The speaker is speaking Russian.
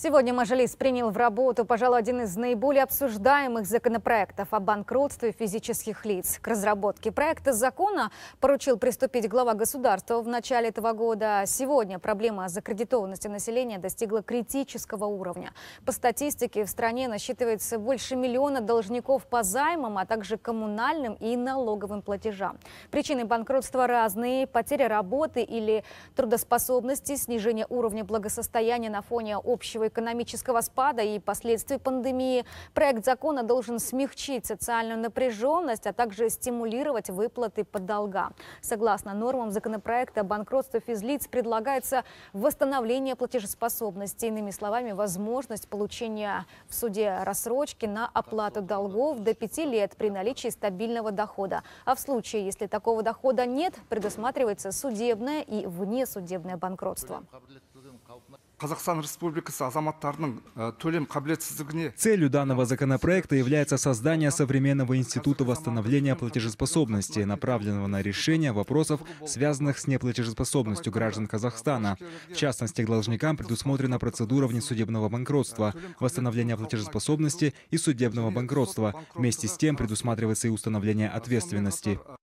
Сегодня Мажилис принял в работу, пожалуй, один из наиболее обсуждаемых законопроектов о банкротстве физических лиц. К разработке проекта закона поручил приступить глава государства в начале этого года. Сегодня проблема закредитованности населения достигла критического уровня. По статистике в стране насчитывается больше миллиона должников по займам, а также коммунальным и налоговым платежам. Причины банкротства разные. Потеря работы или трудоспособности, снижение уровня благосостояния на фоне общего экономического спада и последствий пандемии. Проект закона должен смягчить социальную напряженность, а также стимулировать выплаты по долгам. Согласно нормам законопроекта, банкротство физлиц предлагается восстановление платежеспособности. Иными словами, возможность получения в суде рассрочки на оплату долгов до пяти лет при наличии стабильного дохода. А в случае, если такого дохода нет, предусматривается судебное и внесудебное банкротство. Казахстан Республикасы азаматтарының э, төлем қабілетсіздігіне. Целью данного законопроекта является создание современного института восстановления платежеспособности, направленного на решение вопросов, связанных с неплатежеспособностью граждан Казахстана. В частности, должникам предусмотрена процедура внесудебного банкротства, восстановления платежеспособности и судебного банкротства. Вместе с тем предусматривается и установление ответственности.